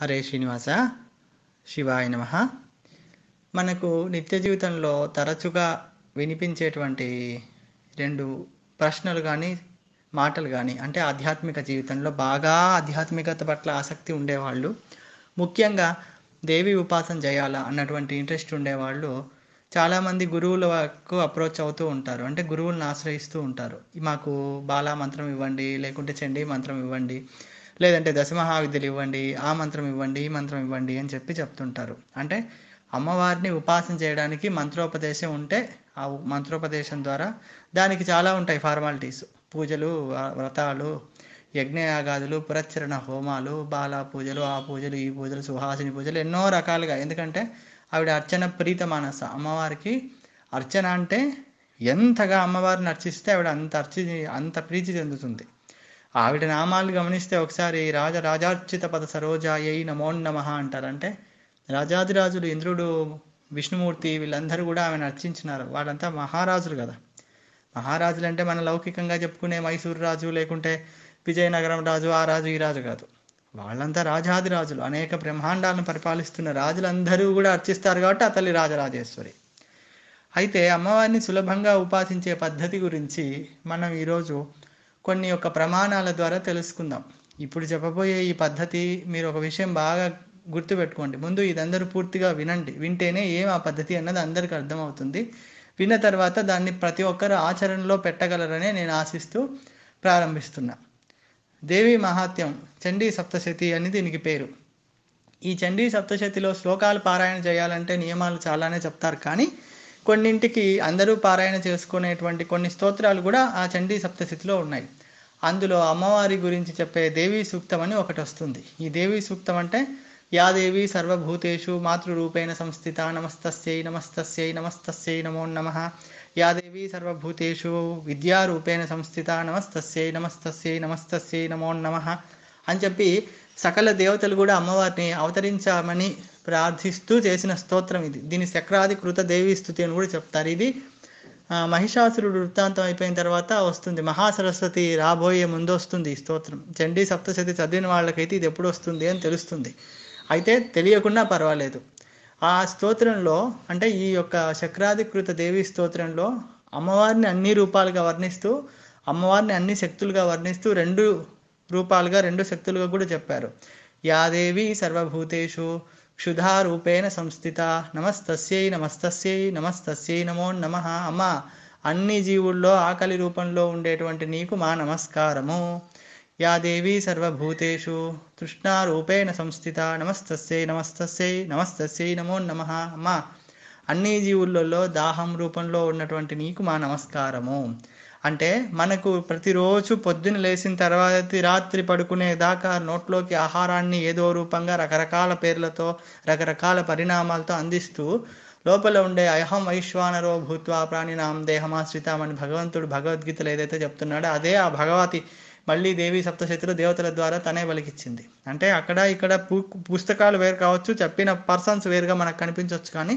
హరే శ్రీనివాస శివాయ నమ మనకు నిత్య జీవితంలో తరచుగా వినిపించేటువంటి రెండు ప్రశ్నలు కానీ మాటలు కానీ అంటే ఆధ్యాత్మిక జీవితంలో బాగా ఆధ్యాత్మికత పట్ల ఆసక్తి ఉండేవాళ్ళు ముఖ్యంగా దేవి ఉపాసన చేయాలా అన్నటువంటి ఇంట్రెస్ట్ ఉండేవాళ్ళు చాలామంది గురువులకు అప్రోచ్ అవుతూ ఉంటారు అంటే గురువులను ఆశ్రయిస్తూ ఉంటారు మాకు బాలా మంత్రం ఇవ్వండి లేకుంటే చండీ మంత్రం ఇవ్వండి లేదంటే దశమహావిద్యలు ఇవ్వండి ఆ మంత్రం ఇవ్వండి ఈ మంత్రం ఇవ్వండి అని చెప్పి చెప్తుంటారు అంటే అమ్మవారిని ఉపాసన చేయడానికి మంత్రోపదేశం ఉంటే ఆ మంత్రోపదేశం ద్వారా దానికి చాలా ఉంటాయి ఫార్మాలిటీస్ పూజలు వ్రతాలు యజ్ఞయాగాదులు పురచ్చరణ హోమాలు బాల పూజలు ఆ పూజలు ఈ పూజలు సుహాసిని పూజలు ఎన్నో రకాలుగా ఎందుకంటే ఆవిడ అర్చన ప్రీత మానస అమ్మవారికి అర్చన అంటే ఎంతగా అమ్మవారిని అర్చిస్తే ఆవిడ అంత అర్చి అంత ప్రీతి చెందుతుంది ఆవిడ నామాలు గమనిస్తే ఒకసారి రాజ రాజార్చిత పద సరోజాయై నమోన్నమ అంటారంటే రాజాదిరాజులు ఇంద్రుడు విష్ణుమూర్తి వీళ్ళందరూ కూడా ఆమెను అర్చించినారు వాళ్ళంతా మహారాజులు కదా మహారాజులు అంటే మన లౌకికంగా చెప్పుకునే మైసూరు రాజు లేకుంటే విజయనగరం రాజు ఆ రాజు ఈ రాజు కాదు వాళ్ళంతా రాజాదిరాజులు అనేక బ్రహ్మాండాలను పరిపాలిస్తున్న రాజులందరూ కూడా అర్చిస్తారు కాబట్టి అతల్లి రాజరాజేశ్వరి అయితే అమ్మవారిని సులభంగా ఉపాసించే పద్ధతి గురించి మనం ఈరోజు కొన్ని యొక్క ప్రమాణాల ద్వారా తెలుసుకుందాం ఇప్పుడు చెప్పబోయే ఈ పద్ధతి మీరు ఒక విషయం బాగా గుర్తుపెట్టుకోండి ముందు ఇదందరూ పూర్తిగా వినండి వింటేనే ఏం ఆ పద్ధతి అన్నది అందరికీ అర్థమవుతుంది విన్న తర్వాత దాన్ని ప్రతి ఒక్కరు ఆచరణలో పెట్టగలరనే నేను ఆశిస్తూ ప్రారంభిస్తున్నా దేవి మహాత్యం చండీ సప్తశతి అని దీనికి పేరు ఈ చండీ సప్తశతిలో శ్లోకాలు పారాయణ చేయాలంటే నియమాలు చాలానే చెప్తారు కానీ కొన్నింటికి అందరూ పారాయణ చేసుకునేటువంటి కొన్ని స్తోత్రాలు కూడా ఆ చండీ సప్తశతిలో ఉన్నాయి అందులో అమ్మవారి గురించి చెప్పే దేవీ సూక్తం అని ఒకటి వస్తుంది ఈ దేవీ సూక్తం అంటే యాదేవి సర్వభూతేషు మాతృరూపేణ సంస్థిత నమస్తస్యై నమస్తస్యై నమస్తస్యై నమో నమ యాదేవి సర్వభూతేషు విద్యారూపేణ సంస్థిత నమస్తస్యై నమస్తస్యై నమస్తస్యై నమో నమ అని చెప్పి సకల దేవతలు కూడా అమ్మవారిని అవతరించామని ప్రార్థిస్తూ చేసిన స్తోత్రం ఇది దీని శక్రాది కృత దేవీ స్థుతి అని కూడా చెప్తారు ఇది మహిషాసురుడు వృత్తాంతం అయిపోయిన తర్వాత వస్తుంది మహాసరస్వతి రాబోయే ముందు వస్తుంది ఈ స్తోత్రం చండీ సప్తశతి చదివిన వాళ్ళకైతే ఇది ఎప్పుడు వస్తుంది అని తెలుస్తుంది అయితే తెలియకుండా పర్వాలేదు ఆ స్తోత్రంలో అంటే ఈ యొక్క చక్రాధికృత దేవి స్తోత్రంలో అమ్మవారిని అన్ని రూపాలుగా వర్ణిస్తూ అమ్మవారిని అన్ని శక్తులుగా వర్ణిస్తూ రెండు రూపాలుగా రెండు శక్తులుగా కూడా చెప్పారు యాదేవి సర్వభూతేషు క్షుధారూపేణ సంస్థిత నమస్తస్యై నమస్తస్యై నమస్తస్యై నమో నమ అమ్మ అన్ని జీవుల్లో ఆకలి రూపంలో ఉండేటువంటి నీకు మా నమస్కారము యా దేవి సర్వభూతేషు తృష్ణారూపేణ సంస్థిత నమస్తస్యై నమస్తస్యై నమస్తస్యై నమో నమ అమ్మ అన్ని జీవులలో దాహం రూపంలో ఉన్నటువంటి నీకు మా నమస్కారము అంటే మనకు ప్రతిరోజు పొద్దున లేచిన తర్వాత రాత్రి పడుకునే దాకా నోట్లోకి ఆహారాన్ని ఏదో రూపంగా రకరకాల పేర్లతో రకరకాల పరిణామాలతో అందిస్తూ లోపల ఉండే అహం ఐశ్వానరో భూత్వా ప్రాణినాం దేహమాశ్రితం అని భగవంతుడు భగవద్గీతలో ఏదైతే చెప్తున్నాడో అదే ఆ భగవతి మళ్ళీ దేవి సప్తశతులు దేవతల ద్వారా తనే వలికిచ్చింది అంటే అక్కడ ఇక్కడ పుస్తకాలు వేరు కావచ్చు చెప్పిన పర్సన్స్ వేరుగా మనకు కనిపించవచ్చు కానీ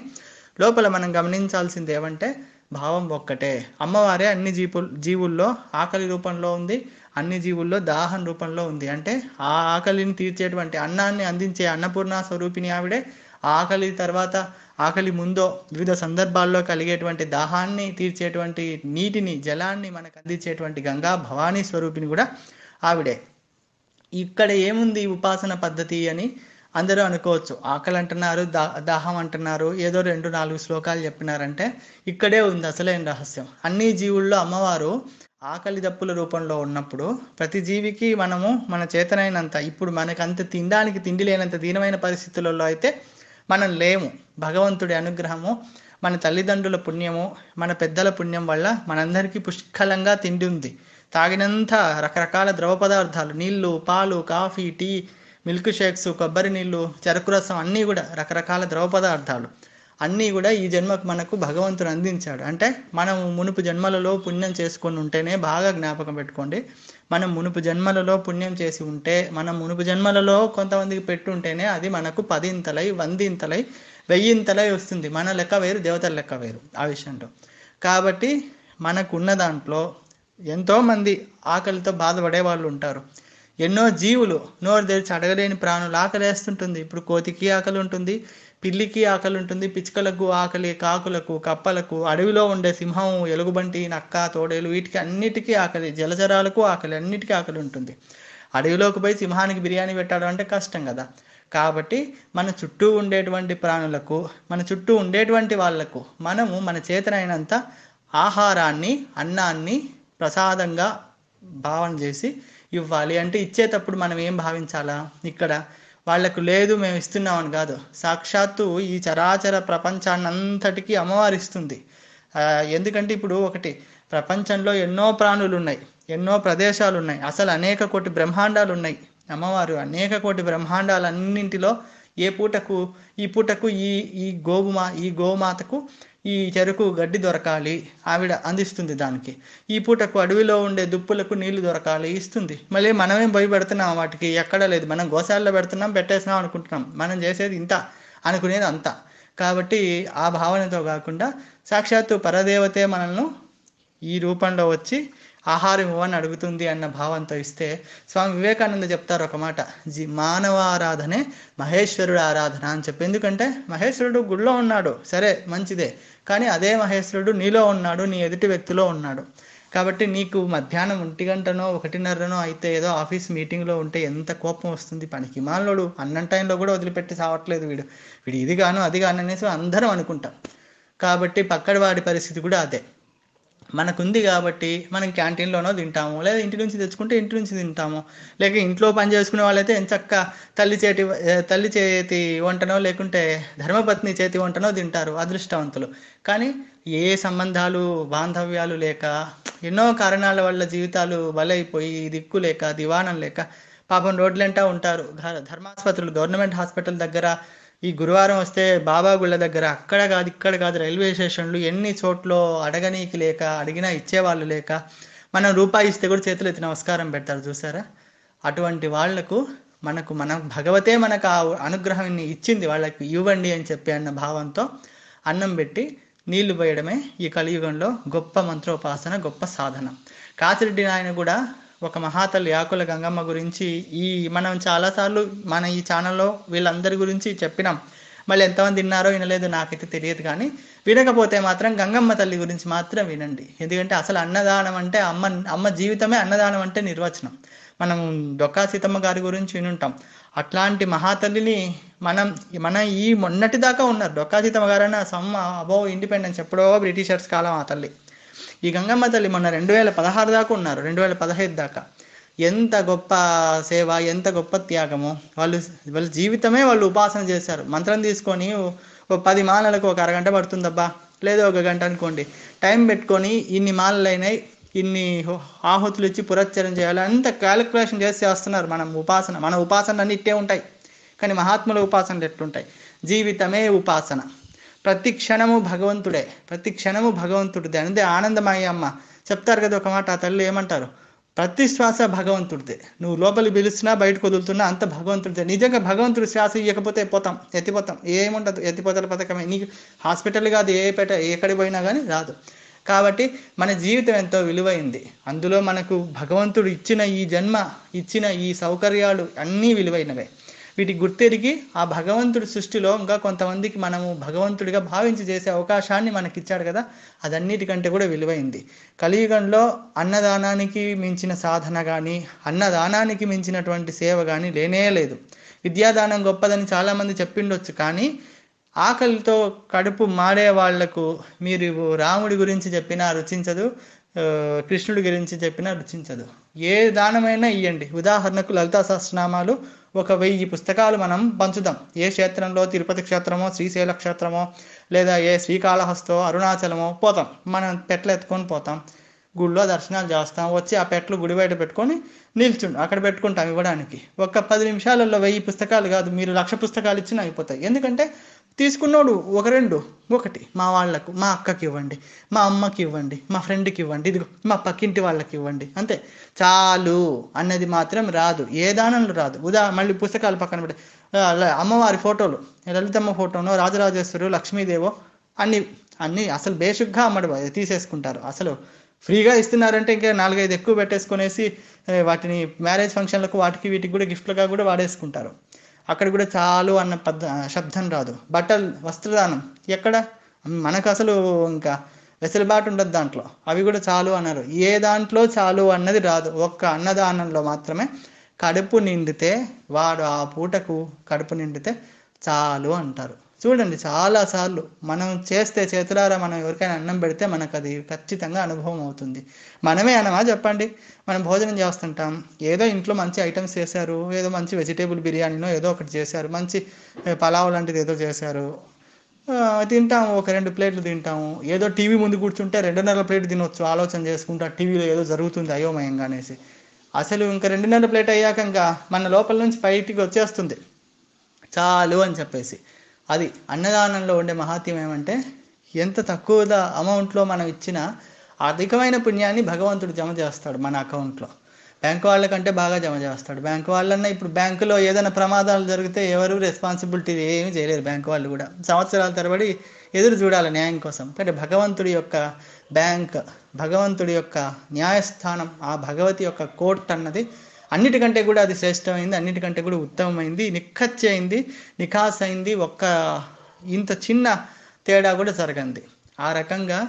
లోపల మనం గమనించాల్సింది ఏమంటే భావం ఒక్కటే అమ్మవారే అన్ని జీపు జీవుల్లో ఆకలి రూపంలో ఉంది అన్ని జీవుల్లో దాహం రూపంలో ఉంది అంటే ఆ ఆకలిని తీర్చేటువంటి అన్నాన్ని అందించే అన్నపూర్ణ స్వరూపిణి ఆవిడే ఆకలి తర్వాత ఆకలి ముందో వివిధ సందర్భాల్లో కలిగేటువంటి దాహాన్ని తీర్చేటువంటి నీటిని జలాన్ని మనకు అందించేటువంటి గంగా భవానీ స్వరూపిణి కూడా ఆవిడే ఇక్కడ ఏముంది ఉపాసన పద్ధతి అని అందరూ అనుకోవచ్చు ఆకలి అంటున్నారు దా దాహం అంటున్నారు ఏదో రెండు నాలుగు శ్లోకాలు చెప్పినారంటే ఇక్కడే ఉంది అసలేం రహస్యం అన్ని జీవుల్లో అమ్మవారు ఆకలి దప్పుల రూపంలో ఉన్నప్పుడు ప్రతి జీవికి మనము మన చేతనైనంత ఇప్పుడు మనకంత తినడానికి తిండి లేనంత దీనమైన పరిస్థితులలో అయితే మనం లేము భగవంతుడి అనుగ్రహము మన తల్లిదండ్రుల పుణ్యము మన పెద్దల పుణ్యం వల్ల మనందరికీ పుష్కలంగా తిండి ఉంది తాగినంత రకరకాల ద్రవ పదార్థాలు నీళ్లు పాలు కాఫీ టీ మిల్క్ షేక్స్ కొబ్బరి నీళ్ళు చెరకు రసం అన్నీ కూడా రకరకాల ద్రవ పదార్థాలు అన్నీ కూడా ఈ జన్మకు మనకు భగవంతుడు అందించాడు అంటే మనం మునుపు జన్మలలో పుణ్యం చేసుకొని ఉంటేనే బాగా జ్ఞాపకం పెట్టుకోండి మనం మునుపు జన్మలలో పుణ్యం చేసి ఉంటే మనం మునుపు జన్మలలో కొంతమందికి పెట్టుంటేనే అది మనకు పదింతలై వందింతలై వెయ్యింతలై వస్తుంది మన లెక్క వేరు దేవతల లెక్క వేరు ఆ విషయంలో కాబట్టి మనకున్న దాంట్లో ఎంతోమంది ఆకలితో బాధపడే వాళ్ళు ఉంటారు ఎన్నో జీవులు నోరు తెరిచి అడగలేని ప్రాణులు ఆకలేస్తుంటుంది ఇప్పుడు కోతికి ఆకలి ఉంటుంది పిల్లికి ఆకలి ఉంటుంది పిచ్చుకలకు ఆకలి కాకులకు కప్పలకు అడవిలో ఉండే సింహం ఎలుగుబంటి నక్క తోడేలు వీటికి అన్నిటికీ ఆకలి జలచరాలకు ఆకలి అన్నిటికీ ఆకలి ఉంటుంది అడవిలోకి పోయి సింహానికి బిర్యానీ పెట్టడం అంటే కష్టం కదా కాబట్టి మన చుట్టూ ఉండేటువంటి ప్రాణులకు మన చుట్టూ ఉండేటువంటి వాళ్లకు మనము మన చేతనైనంత ఆహారాన్ని అన్నాన్ని ప్రసాదంగా భావన చేసి ఇవ్వాలి అంటే ఇచ్చేటప్పుడు మనం ఏం భావించాలా ఇక్కడ వాళ్లకు లేదు మేము ఇస్తున్నామని కాదు సాక్షాత్తు ఈ చరాచర ప్రపంచాన్ని అంతటికీ అమ్మవారిస్తుంది ఎందుకంటే ఇప్పుడు ఒకటి ప్రపంచంలో ఎన్నో ప్రాణులు ఉన్నాయి ఎన్నో ప్రదేశాలు ఉన్నాయి అసలు అనేక కోటి బ్రహ్మాండాలు ఉన్నాయి అమ్మవారు అనేక కోటి బ్రహ్మాండాలన్నింటిలో ఏ పూటకు ఈ పూటకు ఈ ఈ గోవుమా ఈ గోమాతకు ఈ చెరుకు గడ్డి దొరకాలి ఆవిడ అందిస్తుంది దానికి ఈ పూటకు అడవిలో ఉండే దుప్పులకు నీళ్లు దొరకాలి ఇస్తుంది మళ్ళీ మనమేం భయపెడుతున్నాం వాటికి ఎక్కడ లేదు మనం గోశాలలో పెడుతున్నాం పెట్టేస్తున్నాం అనుకుంటున్నాం మనం చేసేది ఇంత అనుకునేది అంత కాబట్టి ఆ భావనతో కాకుండా సాక్షాత్తు పరదేవతే మనల్ని ఈ రూపంలో వచ్చి ఆహారం ఇవ్వని అడుగుతుంది అన్న భావంతో ఇస్తే స్వామి వివేకానంద చెప్తారు ఒక మాట జీ మానవ ఆరాధనే మహేశ్వరుడు ఆరాధన అని చెప్పి ఎందుకంటే మహేశ్వరుడు గుళ్ళో ఉన్నాడు సరే మంచిదే కానీ అదే మహేశ్వరుడు నీలో ఉన్నాడు నీ ఎదుటి వ్యక్తిలో ఉన్నాడు కాబట్టి నీకు మధ్యాహ్నం ఒంటి గంటనో ఒకటిన్నరనో అయితే ఏదో ఆఫీస్ మీటింగ్లో ఉంటే ఎంత కోపం వస్తుంది పనికి మానవుడు అన్నం టైంలో కూడా వదిలిపెట్టి సావట్లేదు వీడు వీడు ఇది గాను అది గాను అనేసి అందరం అనుకుంటాం కాబట్టి పక్కడవాడి పరిస్థితి కూడా అదే మనకుంది కాబట్టి మనం క్యాంటీన్లోనో తింటాము లేదా ఇంటి నుంచి తెచ్చుకుంటే ఇంటి నుంచి తింటాము లేక ఇంట్లో పని చేసుకునే వాళ్ళైతే చక్క తల్లి చేతి తల్లి చేతి వంటనో లేకుంటే ధర్మపత్ని చేతి వంటనో తింటారు అదృష్టవంతులు కానీ ఏ సంబంధాలు బాంధవ్యాలు లేక ఎన్నో కారణాల వల్ల జీవితాలు బలైపోయి దిక్కు లేక దివాణం లేక పాపం రోడ్లంటా ఉంటారు ధర్మాసుపత్రులు గవర్నమెంట్ హాస్పిటల్ దగ్గర ఈ గురువారం వస్తే బాబా గుళ్ళ దగ్గర అక్కడ కాదు ఇక్కడ కాదు రైల్వే స్టేషన్లు ఎన్ని చోట్ల అడగనీకి లేక అడిగినా ఇచ్చేవాళ్ళు లేక మనం రూపాయి ఇస్తే కూడా చేతులు ఎత్తి నమస్కారం పెడతారు చూసారా అటువంటి వాళ్లకు మనకు మన భగవతే మనకు ఆ అనుగ్రహాన్ని ఇచ్చింది వాళ్ళకి ఇవ్వండి అని చెప్పి అన్న భావంతో అన్నం పెట్టి నీళ్లు పోయడమే ఈ కలియుగంలో గొప్ప మంత్రోపాసన గొప్ప సాధన కాసిరెడ్డి నాయన కూడా ఒక మహాతల్లి ఆకుల గంగమ్మ గురించి ఈ మనం చాలాసార్లు మన ఈ ఛానల్లో వీళ్ళందరి గురించి చెప్పినాం మళ్ళీ ఎంతమంది విన్నారో వినలేదు నాకైతే తెలియదు కానీ వినకపోతే మాత్రం గంగమ్మ తల్లి గురించి మాత్రం వినండి ఎందుకంటే అసలు అన్నదానం అంటే అమ్మ అమ్మ జీవితమే అన్నదానం అంటే నిర్వచనం మనం డొక్కా సీతమ్మ గారి గురించి వినుంటాం అట్లాంటి మహాతల్లిని మనం మన ఈ మొన్నటి దాకా ఉన్నారు డొక్కా సీతమ్మ గారు సమ్మ సమ్ ఇండిపెండెన్స్ ఎప్పుడో బ్రిటిషర్స్ కాలం ఆ తల్లి ఈ గంగమ్మ తల్లి మొన్న రెండు వేల పదహారు దాకా ఉన్నారు రెండు వేల పదహైదు దాకా ఎంత గొప్ప సేవ ఎంత గొప్ప త్యాగము వాళ్ళు వాళ్ళ జీవితమే వాళ్ళు ఉపాసన చేశారు మంత్రం తీసుకొని ఒక పది మాలలకు ఒక అరగంట పడుతుందబ్బా లేదా ఒక గంట అనుకోండి టైం పెట్టుకొని ఇన్ని మాలలైనాయి ఇన్ని ఆహుతులు ఇచ్చి పురచ్చరణ చేయాలి అంత క్యాలిక్యులేషన్ చేసి వస్తున్నారు మనం ఉపాసన మన ఉపాసన అన్ని ఇట్టే ఉంటాయి కానీ మహాత్ముల ఉపాసనలు ఎట్లుంటాయి జీవితమే ఉపాసన ప్రతి క్షణము భగవంతుడే ప్రతి క్షణము భగవంతుడిదే అంటే ఆనందమాయి అమ్మ చెప్తారు కదా ఒక మాట ఆ తల్లి ఏమంటారు ప్రతి శ్వాస భగవంతుడిదే నువ్వు లోపలి పిలుస్తున్నా బయటకు వదులుతున్నా అంత భగవంతుడిదే నిజంగా భగవంతుడు శ్వాస ఇవ్వకపోతే పోతాం ఎత్తిపోతాం ఏముండదు ఎత్తిపోతల పథకమే నీకు హాస్పిటల్ కాదు ఏ పేట ఎక్కడికి పోయినా కానీ రాదు కాబట్టి మన జీవితం ఎంతో విలువైంది అందులో మనకు భగవంతుడు ఇచ్చిన ఈ జన్మ ఇచ్చిన ఈ సౌకర్యాలు అన్నీ విలువైనవే వీటి గుర్తెరిగి ఆ భగవంతుడి సృష్టిలో ఇంకా కొంతమందికి మనము భగవంతుడిగా భావించి చేసే అవకాశాన్ని మనకిచ్చాడు కదా అదన్నిటికంటే కూడా విలువైంది కలియుగంలో అన్నదానానికి మించిన సాధన కానీ అన్నదానానికి మించినటువంటి సేవ కానీ లేనే లేదు విద్యాదానం గొప్పదని చాలామంది చెప్పిండొచ్చు కానీ ఆకలితో కడుపు మాడే వాళ్లకు మీరు రాముడి గురించి చెప్పినా రుచించదు కృష్ణుడి గురించి చెప్పిన రుచించదు ఏ దానమైనా ఇవ్వండి ఉదాహరణకు లలితా సహస్రనామాలు ఒక వెయ్యి పుస్తకాలు మనం పంచుదాం ఏ క్షేత్రంలో తిరుపతి క్షేత్రమో శ్రీశైల క్షేత్రమో లేదా ఏ శ్రీకాళహస్తో అరుణాచలమో పోతాం మనం పెట్టలు ఎత్తుకొని పోతాం గుళ్ళో దర్శనాలు చేస్తాం వచ్చి ఆ పెట్లు గుడి బయట పెట్టుకొని నిల్చుండు అక్కడ పెట్టుకుంటాం ఇవ్వడానికి ఒక పది నిమిషాలలో వెయ్యి పుస్తకాలు కాదు మీరు లక్ష పుస్తకాలు ఇచ్చినా అయిపోతాయి ఎందుకంటే తీసుకున్నోడు ఒక రెండు ఒకటి మా వాళ్ళకు మా అక్కకి ఇవ్వండి మా అమ్మకి ఇవ్వండి మా ఫ్రెండ్కి ఇవ్వండి ఇదిగో మా పక్కింటి వాళ్ళకి ఇవ్వండి అంతే చాలు అన్నది మాత్రం రాదు ఏ దానంలో రాదు ఉదా మళ్ళీ పుస్తకాలు పక్కన పెట్టే అమ్మవారి ఫోటోలు లలితమ్మ ఫోటోనో రాజరాజేశ్వరు లక్ష్మీదేవో అన్ని అన్ని అసలు బేషుగ్గా అమ్మడు తీసేసుకుంటారు అసలు ఫ్రీగా ఇస్తున్నారంటే ఇంకా నాలుగైదు ఎక్కువ పెట్టేసుకునేసి వాటిని మ్యారేజ్ ఫంక్షన్లకు వాటికి వీటికి కూడా గిఫ్ట్లుగా కూడా వాడేసుకుంటారు అక్కడ కూడా చాలు అన్న పద్ధ శబ్దం రాదు బట్టలు వస్త్రదానం ఎక్కడ మనకు అసలు ఇంకా వెసులుబాటు ఉండదు దాంట్లో అవి కూడా చాలు అన్నారు ఏ దాంట్లో చాలు అన్నది రాదు ఒక్క అన్నదానంలో మాత్రమే కడుపు నిండితే వాడు ఆ పూటకు కడుపు నిండితే చాలు అంటారు చూడండి చాలాసార్లు మనం చేస్తే చేతులారా మనం ఎవరికైనా అన్నం పెడితే మనకు అది ఖచ్చితంగా అనుభవం అవుతుంది మనమే అనమా చెప్పండి మనం భోజనం చేస్తుంటాం ఏదో ఇంట్లో మంచి ఐటమ్స్ చేశారు ఏదో మంచి వెజిటేబుల్ బిర్యానీనో ఏదో ఒకటి చేశారు మంచి పలావ్ లాంటిది ఏదో చేశారు తింటాము ఒక రెండు ప్లేట్లు తింటాము ఏదో టీవీ ముందు కూర్చుంటే రెండున్నర ప్లేట్ తినొచ్చు ఆలోచన చేసుకుంటా టీవీలో ఏదో జరుగుతుంది అయోమయంగా అనేసి అసలు ఇంకా రెండున్నర ప్లేట్ అయ్యాక ఇంకా మన లోపల నుంచి బయటికి వచ్చేస్తుంది చాలు అని చెప్పేసి అది అన్నదానంలో ఉండే మహాత్యం ఏమంటే ఎంత తక్కువ అమౌంట్లో మనం ఇచ్చిన అధికమైన పుణ్యాన్ని భగవంతుడు జమ చేస్తాడు మన అకౌంట్లో బ్యాంకు వాళ్ళకంటే బాగా జమ చేస్తాడు బ్యాంకు వాళ్ళన్నా ఇప్పుడు బ్యాంకులో ఏదైనా ప్రమాదాలు జరిగితే ఎవరు రెస్పాన్సిబిలిటీ ఏమీ చేయలేరు బ్యాంకు వాళ్ళు కూడా సంవత్సరాల తరబడి ఎదురు చూడాలి న్యాయం కోసం కానీ భగవంతుడి యొక్క బ్యాంక్ భగవంతుడి యొక్క న్యాయస్థానం ఆ భగవతి యొక్క కోర్ట్ అన్నది అన్నిటికంటే కూడా అది శ్రేష్టమైంది అన్నిటికంటే కూడా ఉత్తమమైంది అయింది నిఖాస్ అయింది ఒక్క ఇంత చిన్న తేడా కూడా జరగంది ఆ రకంగా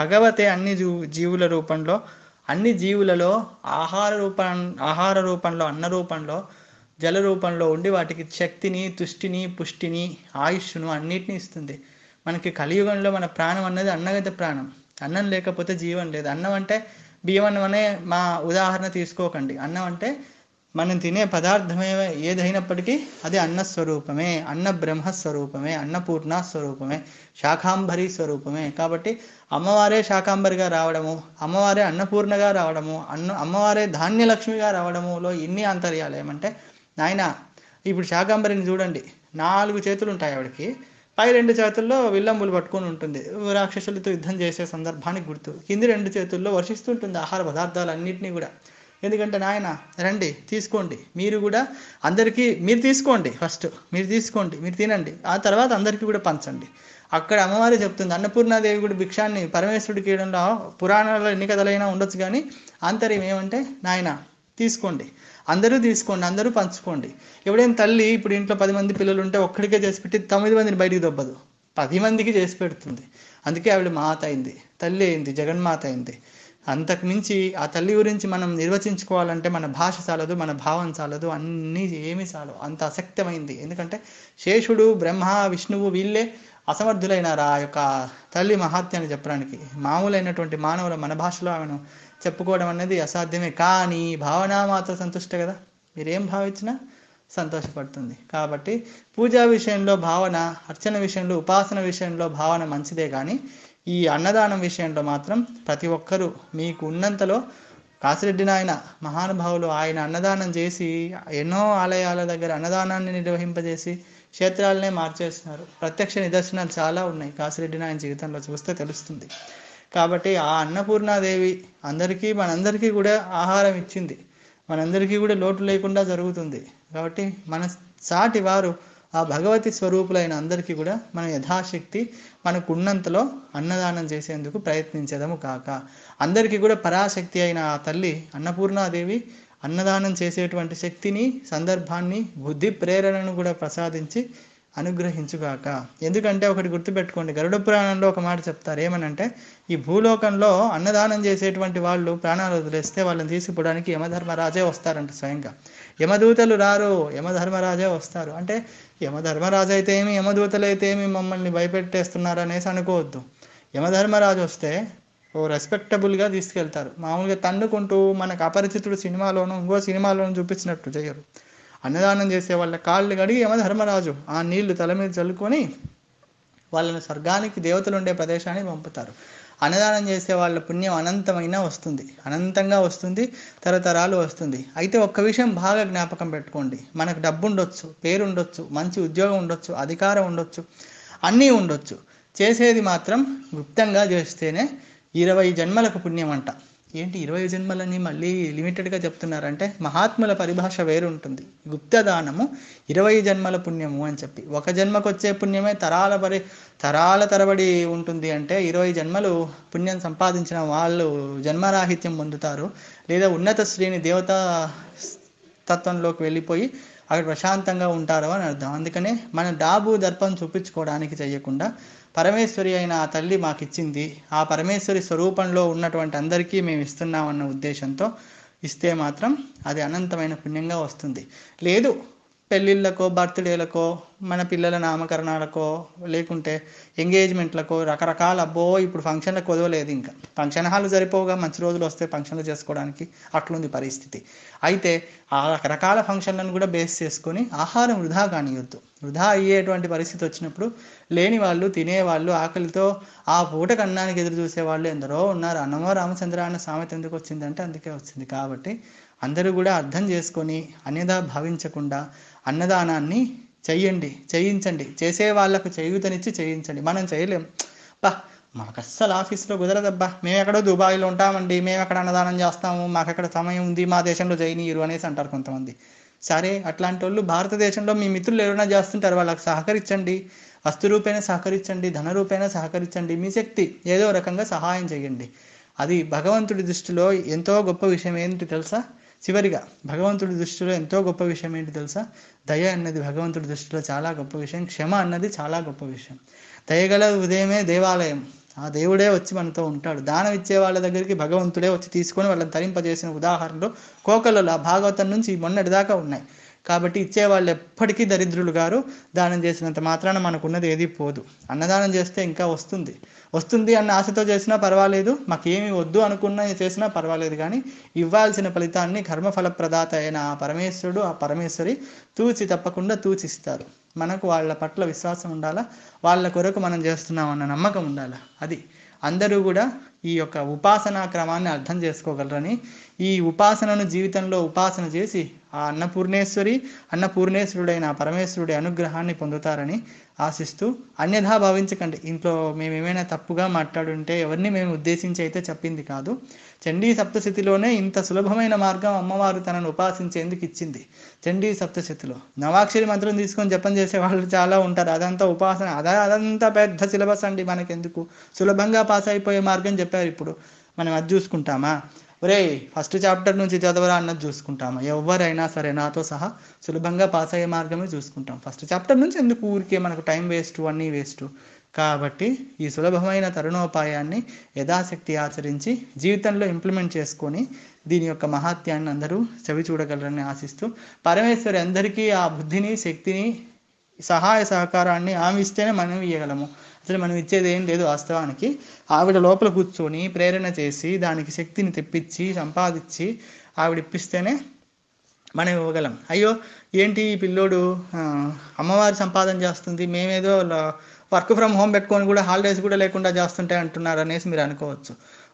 భగవతే అన్ని జీవుల రూపంలో అన్ని జీవులలో ఆహార రూప ఆహార రూపంలో అన్న రూపంలో జల రూపంలో ఉండి వాటికి శక్తిని తుష్టిని పుష్టిని ఆయుష్ను అన్నిటిని ఇస్తుంది మనకి కలియుగంలో మన ప్రాణం అన్నది అన్నగత ప్రాణం అన్నం లేకపోతే జీవం లేదు అన్నం అంటే బియ్యం అనే మా ఉదాహరణ తీసుకోకండి అన్నం అంటే మనం తినే పదార్థమే ఏదైనప్పటికీ అది అన్న స్వరూపమే అన్న బ్రహ్మ స్వరూపమే అన్నపూర్ణ స్వరూపమే శాకాంబరి స్వరూపమే కాబట్టి అమ్మవారే శాకాంబరిగా రావడము అమ్మవారే అన్నపూర్ణగా రావడము అన్న అమ్మవారే ధాన్యలక్ష్మిగా రావడములో ఎన్ని అంతర్యాలు ఏమంటే నాయన ఇప్పుడు శాకాంబరిని చూడండి నాలుగు చేతులు ఉంటాయి ఆవిడకి పై రెండు చేతుల్లో విల్లంబులు పట్టుకొని ఉంటుంది రాక్షసులతో యుద్ధం చేసే సందర్భానికి గుర్తు కింది రెండు చేతుల్లో వర్షిస్తుంటుంది ఆహార పదార్థాలు అన్నింటినీ కూడా ఎందుకంటే నాయన రండి తీసుకోండి మీరు కూడా అందరికీ మీరు తీసుకోండి ఫస్ట్ మీరు తీసుకోండి మీరు తినండి ఆ తర్వాత అందరికీ కూడా పంచండి అక్కడ అమ్మవారి చెప్తుంది అన్నపూర్ణాదేవి కూడా భిక్షాన్ని పరమేశ్వరుడికి వేయడంలో పురాణాల ఎన్ని కథలైనా ఉండొచ్చు కానీ ఆంతర్యం ఏమంటే నాయన తీసుకోండి అందరూ తీసుకోండి అందరూ పంచుకోండి ఎవడైనా తల్లి ఇప్పుడు ఇంట్లో పది మంది పిల్లలు ఉంటే ఒక్కడికే చేసి పెట్టి తొమ్మిది మందిని బయటికి దొబ్బదు పది మందికి చేసి పెడుతుంది అందుకే ఆవిడ మాత అయింది తల్లి అయింది జగన్మాత అయింది అంతకుమించి ఆ తల్లి గురించి మనం నిర్వచించుకోవాలంటే మన భాష చాలదు మన భావం చాలదు అన్నీ ఏమి చాలు అంత అసక్తమైంది ఎందుకంటే శేషుడు బ్రహ్మ విష్ణువు వీళ్ళే అసమర్థులైన ఆ యొక్క తల్లి మహాత్యాన్ని చెప్పడానికి మామూలైనటువంటి మానవుల మన భాషలో ఆమెను చెప్పుకోవడం అనేది అసాధ్యమే కానీ భావన మాత్రం సంతుష్ట కదా మీరేం భావించినా సంతోషపడుతుంది కాబట్టి పూజా విషయంలో భావన అర్చన విషయంలో ఉపాసన విషయంలో భావన మంచిదే కానీ ఈ అన్నదానం విషయంలో మాత్రం ప్రతి ఒక్కరూ మీకు ఉన్నంతలో కాసిరెడ్డి నాయన మహానుభావులు ఆయన అన్నదానం చేసి ఎన్నో ఆలయాల దగ్గర అన్నదానాన్ని నిర్వహింపజేసి క్షేత్రాలనే మార్చేస్తున్నారు ప్రత్యక్ష నిదర్శనాలు చాలా ఉన్నాయి కాసిరెడ్డిని ఆయన జీవితంలో చూస్తే తెలుస్తుంది కాబట్టి ఆ అన్నపూర్ణాదేవి అందరికీ మనందరికీ కూడా ఆహారం ఇచ్చింది మనందరికీ కూడా లోటు లేకుండా జరుగుతుంది కాబట్టి మన సాటి వారు ఆ భగవతి స్వరూపులైన అందరికీ కూడా మన యథాశక్తి మనకున్నంతలో అన్నదానం చేసేందుకు ప్రయత్నించదము కాక అందరికీ కూడా పరాశక్తి అయిన ఆ తల్లి అన్నపూర్ణాదేవి అన్నదానం చేసేటువంటి శక్తిని సందర్భాన్ని బుద్ధి ప్రేరణను కూడా ప్రసాదించి అనుగ్రహించుగాక ఎందుకంటే ఒకటి గుర్తుపెట్టుకోండి గరుడ పురాణంలో ఒక మాట చెప్తారు ఏమనంటే ఈ భూలోకంలో అన్నదానం చేసేటువంటి వాళ్ళు ప్రాణాలు వదిలేస్తే వాళ్ళని తీసుకుపోవడానికి యమధర్మరాజే వస్తారంట స్వయంగా యమదూతలు రారు యమధర్మరాజే వస్తారు అంటే యమధర్మరాజు అయితే ఏమి యమదూతలు అయితే ఏమి మమ్మల్ని భయపెట్టేస్తున్నారు అనేసి అనుకోవద్దు యమధర్మరాజు వస్తే ఓ రెస్పెక్టబుల్గా తీసుకెళ్తారు మామూలుగా తన్నుకుంటూ మనకు అపరిచితుడు సినిమాలోనూ ఇంకో సినిమాలోనూ చూపించినట్టు చేయరు అన్నదానం చేసే వాళ్ళ కాళ్ళు కడిగి ఏమో ధర్మరాజు ఆ నీళ్లు తల మీద చల్లుకొని వాళ్ళని స్వర్గానికి దేవతలు ఉండే ప్రదేశాన్ని పంపుతారు అన్నదానం చేసే వాళ్ళ పుణ్యం అనంతమైన వస్తుంది అనంతంగా వస్తుంది తరతరాలు వస్తుంది అయితే ఒక్క విషయం బాగా జ్ఞాపకం పెట్టుకోండి మనకు డబ్బు ఉండొచ్చు పేరు ఉండొచ్చు మంచి ఉద్యోగం ఉండొచ్చు అధికారం ఉండొచ్చు అన్నీ ఉండొచ్చు చేసేది మాత్రం గుప్తంగా చేస్తేనే ఇరవై జన్మలకు పుణ్యం అంట ఏంటి ఇరవై జన్మలని మళ్ళీ లిమిటెడ్గా చెప్తున్నారంటే మహాత్ముల పరిభాష వేరు ఉంటుంది గుప్తదానము ఇరవై జన్మల పుణ్యము అని చెప్పి ఒక జన్మకు వచ్చే పుణ్యమే తరాల పరి తరాల తరబడి ఉంటుంది అంటే ఇరవై జన్మలు పుణ్యం సంపాదించిన వాళ్ళు జన్మరాహిత్యం పొందుతారు లేదా ఉన్నత శ్రేణి దేవతా తత్వంలోకి వెళ్ళిపోయి అక్కడ ప్రశాంతంగా ఉంటారు అని అర్థం అందుకనే మన డాబు దర్పం చూపించుకోవడానికి చేయకుండా పరమేశ్వరి అయిన ఆ తల్లి మాకిచ్చింది ఆ పరమేశ్వరి స్వరూపంలో ఉన్నటువంటి అందరికీ మేము ఇస్తున్నామన్న ఉద్దేశంతో ఇస్తే మాత్రం అది అనంతమైన పుణ్యంగా వస్తుంది లేదు పెళ్ళిళ్ళకో బర్త్డేలకో మన పిల్లల నామకరణాలకో లేకుంటే ఎంగేజ్మెంట్లకో రకరకాల అబ్బో ఇప్పుడు ఫంక్షన్లకు కుదవలేదు ఇంకా ఫంక్షన్ హాల్ సరిపోగా మంచి రోజులు వస్తే ఫంక్షన్లు చేసుకోవడానికి అట్లుంది పరిస్థితి అయితే ఆ రకరకాల ఫంక్షన్లను కూడా బేస్ చేసుకొని ఆహారం వృధా కానియొద్దు వృధా అయ్యేటువంటి పరిస్థితి వచ్చినప్పుడు లేని వాళ్ళు తినేవాళ్ళు ఆకలితో ఆ పూట కన్నానికి ఎదురు చూసేవాళ్ళు ఎందరో ఉన్నారు అన్నమో రామచంద్ర అన్న సామెత ఎందుకు వచ్చిందంటే అందుకే వచ్చింది కాబట్టి అందరూ కూడా అర్థం చేసుకొని అనేదా భావించకుండా అన్నదానాన్ని చేయండి చేయించండి చేసే వాళ్ళకు చేయూతనిచ్చి చేయించండి మనం చేయలేం బా మాకు అస్సలు ఆఫీస్లో కుదరదబ్బా మేము ఎక్కడో దుబాయ్లో ఉంటామండి మేము ఎక్కడ అన్నదానం చేస్తాము మాకు అక్కడ సమయం ఉంది మా దేశంలో చేయనీయరు అనేసి అంటారు కొంతమంది సరే అట్లాంటి వాళ్ళు భారతదేశంలో మీ మిత్రులు ఎవరైనా చేస్తుంటారు వాళ్ళకి సహకరించండి వస్తు రూపేన సహకరించండి ధన రూపేణ సహకరించండి మీ శక్తి ఏదో రకంగా సహాయం చేయండి అది భగవంతుడి దృష్టిలో ఎంతో గొప్ప విషయం ఏంటి తెలుసా చివరిగా భగవంతుడి దృష్టిలో ఎంతో గొప్ప విషయం ఏంటి తెలుసా దయ అన్నది భగవంతుడి దృష్టిలో చాలా గొప్ప విషయం క్షమ అన్నది చాలా గొప్ప విషయం దయగల ఉదయమే దేవాలయం ఆ దేవుడే వచ్చి మనతో ఉంటాడు దానం ఇచ్చే వాళ్ళ దగ్గరికి భగవంతుడే వచ్చి తీసుకొని వాళ్ళని తరింపజేసిన ఉదాహరణలు కోకలలో భాగవతం నుంచి మొన్నటిదాకా ఉన్నాయి కాబట్టి ఇచ్చేవాళ్ళు ఎప్పటికీ దరిద్రులు గారు దానం చేసినంత మాత్రాన మనకున్నది ఏది పోదు అన్నదానం చేస్తే ఇంకా వస్తుంది వస్తుంది అన్న ఆశతో చేసినా పర్వాలేదు మాకేమి వద్దు అనుకున్నా చేసినా పర్వాలేదు కానీ ఇవ్వాల్సిన ఫలితాన్ని కర్మఫలప్రదాత అయిన ఆ పరమేశ్వరుడు ఆ పరమేశ్వరి తూచి తప్పకుండా తూచిస్తారు మనకు వాళ్ళ పట్ల విశ్వాసం ఉండాలా వాళ్ళ కొరకు మనం చేస్తున్నాం అన్న నమ్మకం ఉండాలా అది అందరూ కూడా ఈ యొక్క ఉపాసనా క్రమాన్ని అర్థం చేసుకోగలరని ఈ ఉపాసనను జీవితంలో ఉపాసన చేసి ఆ అన్నపూర్ణేశ్వరి అన్నపూర్ణేశ్వరుడైన పరమేశ్వరుడి అనుగ్రహాన్ని పొందుతారని ఆశిస్తూ అన్యథా భావించకండి ఇంట్లో మేము ఏమైనా తప్పుగా మాట్లాడుంటే ఎవరిని మేము ఉద్దేశించి అయితే చెప్పింది కాదు చండీ సప్తశతిలోనే ఇంత సులభమైన మార్గం అమ్మవారు తనను ఉపాసించేందుకు ఇచ్చింది చండీ సప్తశతిలో నవాక్షరి మంత్రం తీసుకొని జపం చేసే వాళ్ళు చాలా ఉంటారు అదంతా ఉపాసన అద అదంతా పెద్ద సిలబస్ అండి మనకెందుకు సులభంగా పాస్ అయిపోయే మార్గం చెప్పారు ఇప్పుడు మనం అది చూసుకుంటామా ఒరే ఫస్ట్ చాప్టర్ నుంచి చదవరా అన్నది చూసుకుంటాం ఎవరైనా సరే నాతో సహా సులభంగా పాస్ అయ్యే మార్గమే చూసుకుంటాం ఫస్ట్ చాప్టర్ నుంచి ఎందుకు ఊరికే మనకు టైం వేస్ట్ అన్నీ వేస్ట్ కాబట్టి ఈ సులభమైన తరుణోపాయాన్ని యథాశక్తి ఆచరించి జీవితంలో ఇంప్లిమెంట్ చేసుకొని దీని యొక్క మహాత్యాన్ని అందరూ చవి చూడగలరని ఆశిస్తూ పరమేశ్వరి అందరికీ ఆ బుద్ధిని శక్తిని సహాయ సహకారాన్ని ఆమె ఇస్తేనే మనం ఇవ్వగలము అసలు మనం ఇచ్చేది ఏం లేదు వాస్తవానికి ఆవిడ లోపల కూర్చొని ప్రేరణ చేసి దానికి శక్తిని తెప్పించి సంపాదించి ఆవిడ ఇప్పిస్తేనే మనం ఇవ్వగలం అయ్యో ఏంటి ఈ పిల్లోడు అమ్మవారి సంపాదన చేస్తుంది మేమేదో వర్క్ ఫ్రమ్ హోమ్ పెట్టుకొని కూడా హాలిడేస్ కూడా లేకుండా చేస్తుంటే అంటున్నారు అనేసి మీరు అనుకోవచ్చు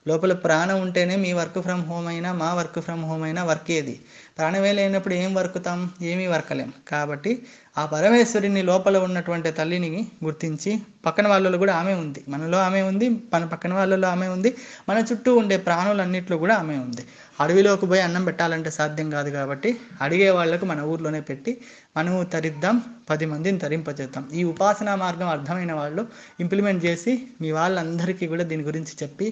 లోపల ప్రాణం ఉంటేనే మీ వర్క్ ఫ్రమ్ హోమ్ అయినా మా వర్క్ ఫ్రమ్ హోమ్ అయినా వర్క్ ఏది ప్రాణమే లేనప్పుడు ఏం వర్కుతాం ఏమీ వర్కలేం కాబట్టి ఆ పరమేశ్వరిని లోపల ఉన్నటువంటి తల్లిని గుర్తించి పక్కన వాళ్ళలో కూడా ఆమె ఉంది మనలో ఆమె ఉంది మన పక్కన వాళ్ళలో ఆమె ఉంది మన చుట్టూ ఉండే ప్రాణులన్నింటిలో కూడా ఆమె ఉంది అడవిలోకి పోయి అన్నం పెట్టాలంటే సాధ్యం కాదు కాబట్టి అడిగే వాళ్ళకు మన ఊర్లోనే పెట్టి మనము తరిద్దాం పది మందిని తరింపజేద్దాం ఈ ఉపాసనా మార్గం అర్థమైన వాళ్ళు ఇంప్లిమెంట్ చేసి మీ వాళ్ళందరికీ కూడా దీని గురించి చెప్పి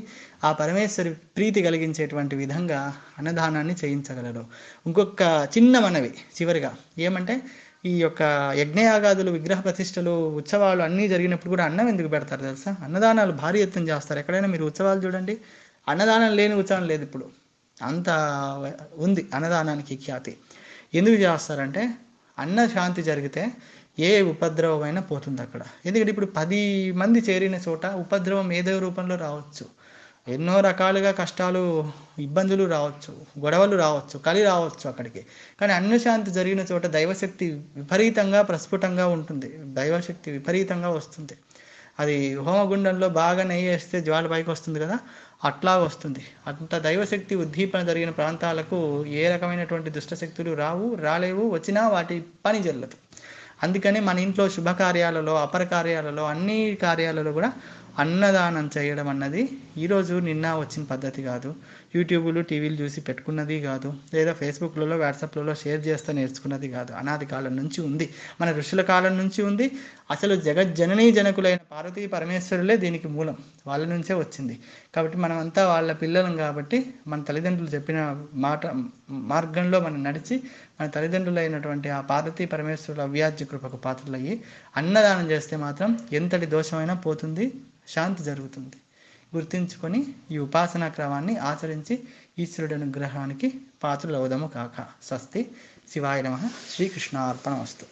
ఆ పరమేశ్వరి ప్రీతి కలిగించేటువంటి విధంగా అన్నదానాన్ని చేయించగలరు ఇంకొక చిన్న మనవి చివరిగా ఏమంటే ఈ యొక్క యజ్ఞయాగాదులు విగ్రహ ప్రతిష్టలు ఉత్సవాలు అన్నీ జరిగినప్పుడు కూడా అన్నం ఎందుకు పెడతారు తెలుసా అన్నదానాలు భారీ ఎత్తున చేస్తారు ఎక్కడైనా మీరు ఉత్సవాలు చూడండి అన్నదానం లేని ఉత్సవం లేదు ఇప్పుడు అంత ఉంది అన్నదానానికి ఖ్యాతి ఎందుకు చేస్తారంటే అన్న శాంతి జరిగితే ఏ ఉపద్రవమైనా పోతుంది అక్కడ ఎందుకంటే ఇప్పుడు పది మంది చేరిన చోట ఉపద్రవం ఏదో రూపంలో రావచ్చు ఎన్నో రకాలుగా కష్టాలు ఇబ్బందులు రావచ్చు గొడవలు రావచ్చు కలి రావచ్చు అక్కడికి కానీ అన్యశాంతి జరిగిన చోట దైవశక్తి విపరీతంగా ప్రస్ఫుటంగా ఉంటుంది దైవశక్తి విపరీతంగా వస్తుంది అది హోమగుండంలో బాగా నెయ్యి వేస్తే జ్వాల పైకి వస్తుంది కదా అట్లా వస్తుంది అంత దైవశక్తి ఉద్దీపన జరిగిన ప్రాంతాలకు ఏ రకమైనటువంటి దుష్టశక్తులు రావు రాలేవు వచ్చినా వాటి పని జల్లదు అందుకని మన ఇంట్లో శుభకార్యాలలో అపర కార్యాలలో అన్ని కార్యాలలో కూడా అన్నదానం చేయడం అన్నది ఈరోజు నిన్న వచ్చిన పద్ధతి కాదు యూట్యూబ్లు టీవీలు చూసి పెట్టుకున్నది కాదు లేదా ఫేస్బుక్లలో వాట్సాప్లలో షేర్ చేస్తూ నేర్చుకున్నది కాదు అనాది కాలం నుంచి ఉంది మన ఋషుల కాలం నుంచి ఉంది అసలు జగజ్జననీ జనకులైన పార్వతీ పరమేశ్వరులే దీనికి మూలం వాళ్ళ నుంచే వచ్చింది కాబట్టి మనమంతా వాళ్ళ పిల్లలం కాబట్టి మన తల్లిదండ్రులు చెప్పిన మాట మార్గంలో మనం నడిచి మన తల్లిదండ్రులైనటువంటి ఆ పార్వతీ పరమేశ్వరుల అవ్యాజ్య కృపకు పాత్రలయ్యి అన్నదానం చేస్తే మాత్రం ఎంతటి దోషమైనా పోతుంది శాంతి జరుగుతుంది గుర్తించుకొని ఈ ఉపాసనా క్రమాన్ని ఆచరించి ఈశ్వరుడి అనుగ్రహానికి పాత్రులవుదము కాక స్వస్తి శివాయ నమ శ్రీకృష్ణార్పణ వస్తు